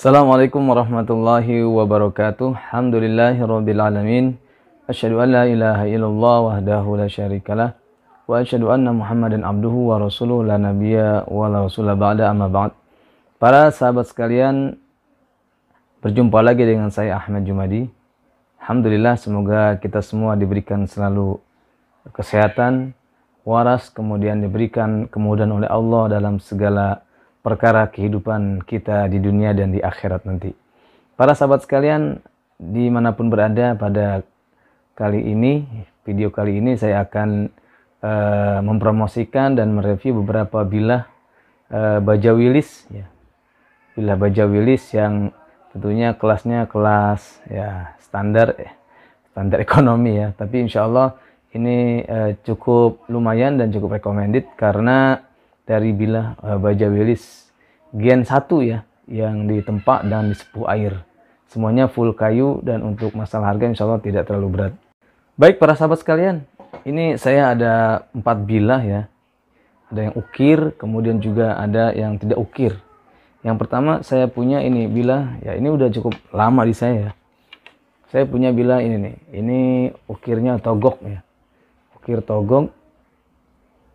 Assalamualaikum warahmatullahi wabarakatuh. Alhamdulillahirabbil alamin. an la ilaha illallah wahdahu la syarikalah wa asyadu anna Muhammadan abduhu wa rasuluh la nabiyya wa la rasulah ba'da amma ba'd. Para sahabat sekalian, berjumpa lagi dengan saya Ahmad Jumadi. Alhamdulillah semoga kita semua diberikan selalu kesehatan, waras kemudian diberikan kemudahan oleh Allah dalam segala perkara kehidupan kita di dunia dan di akhirat nanti. Para sahabat sekalian, dimanapun berada pada kali ini, video kali ini saya akan uh, mempromosikan dan mereview beberapa bilah uh, eh, wilis ya. bilah wilis yang tentunya kelasnya kelas ya standar, eh, standar ekonomi ya. Tapi insya Allah ini uh, cukup lumayan dan cukup recommended karena dari bilah eh, baja belis gen 1 ya yang ditempa dan disepuh air. Semuanya full kayu dan untuk masalah harga insya Allah tidak terlalu berat. Baik para sahabat sekalian, ini saya ada empat bilah ya. Ada yang ukir, kemudian juga ada yang tidak ukir. Yang pertama saya punya ini bilah, ya ini udah cukup lama di saya ya. Saya punya bilah ini nih, ini ukirnya togok ya. Ukir togok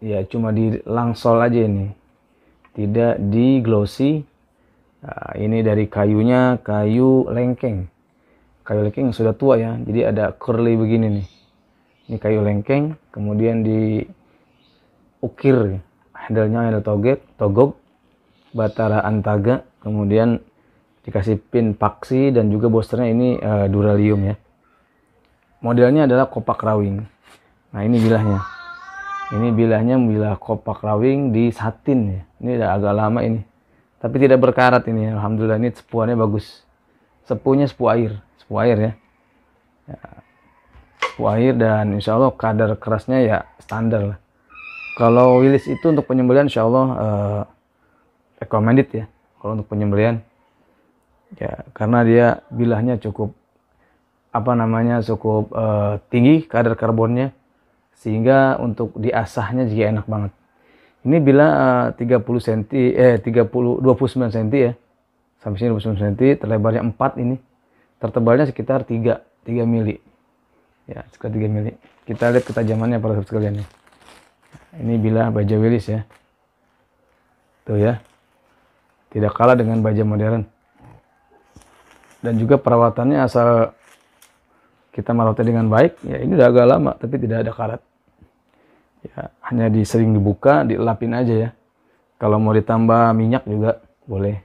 ya cuma di langsol aja ini tidak di glossy nah, ini dari kayunya kayu lengkeng kayu lengkeng sudah tua ya jadi ada curly begini nih ini kayu lengkeng kemudian di ukir handlenya ada togek togok batara antaga kemudian dikasih pin paksi dan juga bosternya ini uh, duralium ya modelnya adalah kopak rawing nah ini bilahnya ini bilahnya bilah kopak rawing di satin ya. Ini udah agak lama ini. Tapi tidak berkarat ini. Alhamdulillah ini sepuannya bagus. Sepunya sepu air, sepu air ya. ya. Sepu air dan insya Allah kadar kerasnya ya standar lah. Kalau wilis itu untuk penyembelian insya Allah eh, recommended ya. Kalau untuk penyembelian ya karena dia bilahnya cukup apa namanya cukup eh, tinggi kadar karbonnya sehingga untuk diasahnya juga enak banget. Ini bila uh, 30 cm eh 30 29 cm ya. Sampai sini 29 cm, terlebarnya 4 ini. Tertebalnya sekitar 3 3 mili. Ya, sekitar 3 mili. Kita lihat ketajamannya para sahabat sekalian nih. Ini bila baja wilis ya. Tuh ya. Tidak kalah dengan baja modern. Dan juga perawatannya asal kita merawatnya dengan baik, ya ini udah agak lama tapi tidak ada karat. Ya, hanya disering dibuka, dilapin aja ya. Kalau mau ditambah minyak juga boleh.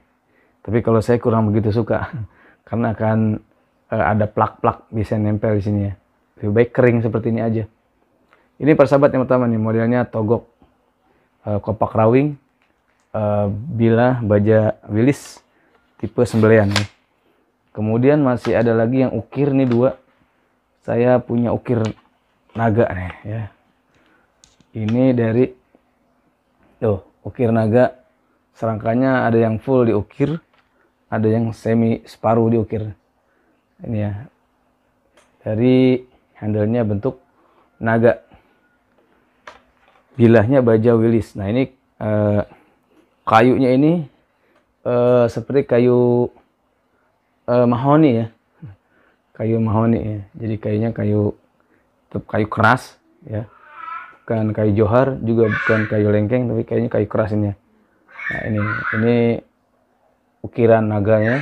Tapi kalau saya kurang begitu suka karena akan e, ada plak-plak bisa nempel di sini ya. Lebih baik kering seperti ini aja. Ini persahabat yang pertama nih modelnya togok e, kopak rawing e, bila baja wilis tipe sembelian. Kemudian masih ada lagi yang ukir nih dua saya punya ukir naga nih ya ini dari tuh ukir naga serangkanya ada yang full diukir ada yang semi separuh diukir ini ya dari handlenya bentuk naga bilahnya baja wilis nah ini eh, kayunya ini eh, seperti kayu eh, mahoni ya kayu mahoni ya. Jadi kayunya kayu tetap kayu keras ya. Bukan kayu johar juga bukan kayu lengkeng tapi kayunya kayu keras ini. Ya. Nah, ini ini ukiran naganya.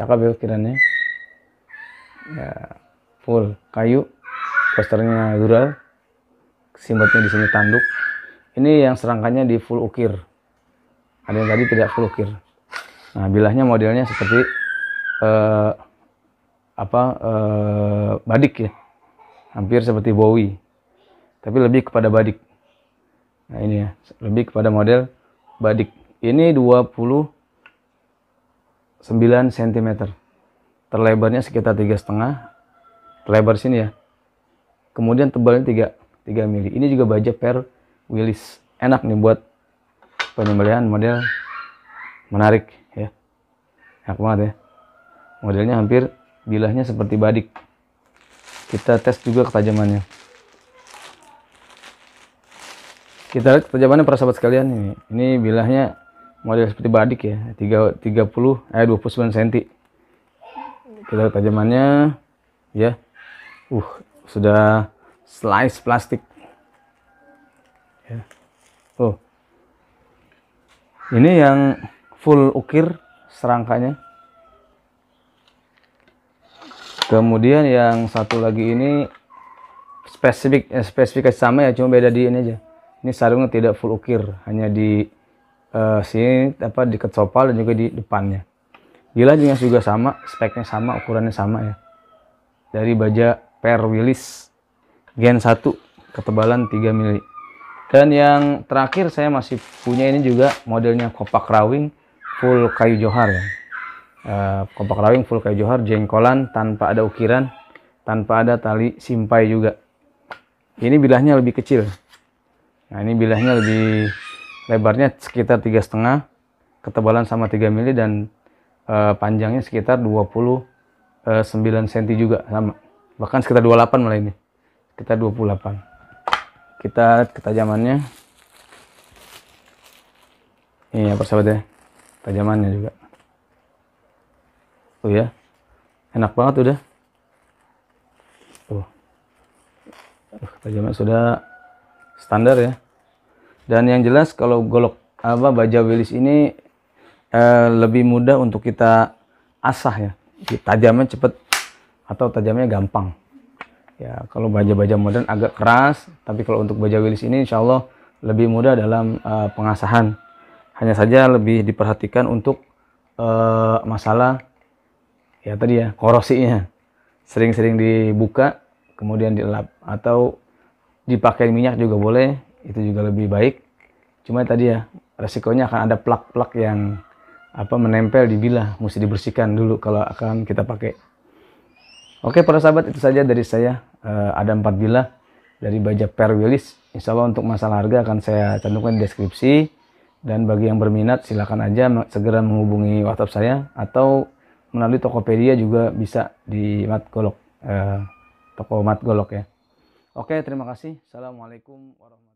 Cakep ya ukirannya. Ya, full kayu posternya dural Simbolnya di sini tanduk ini yang serangkanya di full ukir ada yang tadi tidak full ukir nah bilahnya modelnya seperti uh, apa eh, badik ya hampir seperti Bowie tapi lebih kepada badik nah ini ya lebih kepada model badik ini 29 cm terlebarnya sekitar tiga setengah terlebar sini ya kemudian tebalnya 3 3 mili ini juga baja per Willis enak nih buat penyembelian model menarik ya enak banget ya modelnya hampir bilahnya seperti badik. Kita tes juga ketajamannya. Kita lihat ketajamannya para sahabat sekalian ini. Ini bilahnya model seperti badik ya, 3 30 eh 29 cm. Kita lihat ketajamannya ya. Uh, sudah slice plastik. Ya. Oh. Ini yang full ukir serangkanya kemudian yang satu lagi ini spesifik eh, spesifikasi sama ya cuma beda di ini aja ini sarungnya tidak full ukir hanya di uh, sini apa di ketopal dan juga di depannya Gila juga juga sama speknya sama ukurannya sama ya dari baja per Willis Gen 1 ketebalan 3 mili dan yang terakhir saya masih punya ini juga modelnya kopak rawing full kayu johar ya Eh, kompak rawing full kayu Johar jengkolan tanpa ada ukiran tanpa ada tali simpai juga ini bilahnya lebih kecil nah ini bilahnya lebih lebarnya sekitar tiga setengah ketebalan sama 3 mili dan uh, panjangnya sekitar 29 cm eh, juga sama bahkan sekitar 28 malah ini sekitar 28 kita ketajamannya Ini ya persahabat ya ketajamannya juga Tuh oh ya. Enak banget udah. Tuh. Oh. tajamnya sudah standar ya. Dan yang jelas kalau golok apa baja wilis ini eh, lebih mudah untuk kita asah ya. Tajamnya cepat atau tajamnya gampang. Ya, kalau baja-baja modern agak keras, tapi kalau untuk baja wilis ini insya Allah lebih mudah dalam eh, pengasahan. Hanya saja lebih diperhatikan untuk eh, masalah ya tadi ya korosinya sering-sering dibuka kemudian dielap atau dipakai minyak juga boleh itu juga lebih baik cuma tadi ya resikonya akan ada plak-plak yang apa menempel di bilah mesti dibersihkan dulu kalau akan kita pakai oke para sahabat itu saja dari saya e, ada empat bilah dari baja per Willis insya Allah untuk masalah harga akan saya cantumkan di deskripsi dan bagi yang berminat silahkan aja segera menghubungi WhatsApp saya atau melalui Tokopedia juga bisa di Matgolok, eh, toko Matgolok ya. Oke, terima kasih. Assalamualaikum warahmatullahi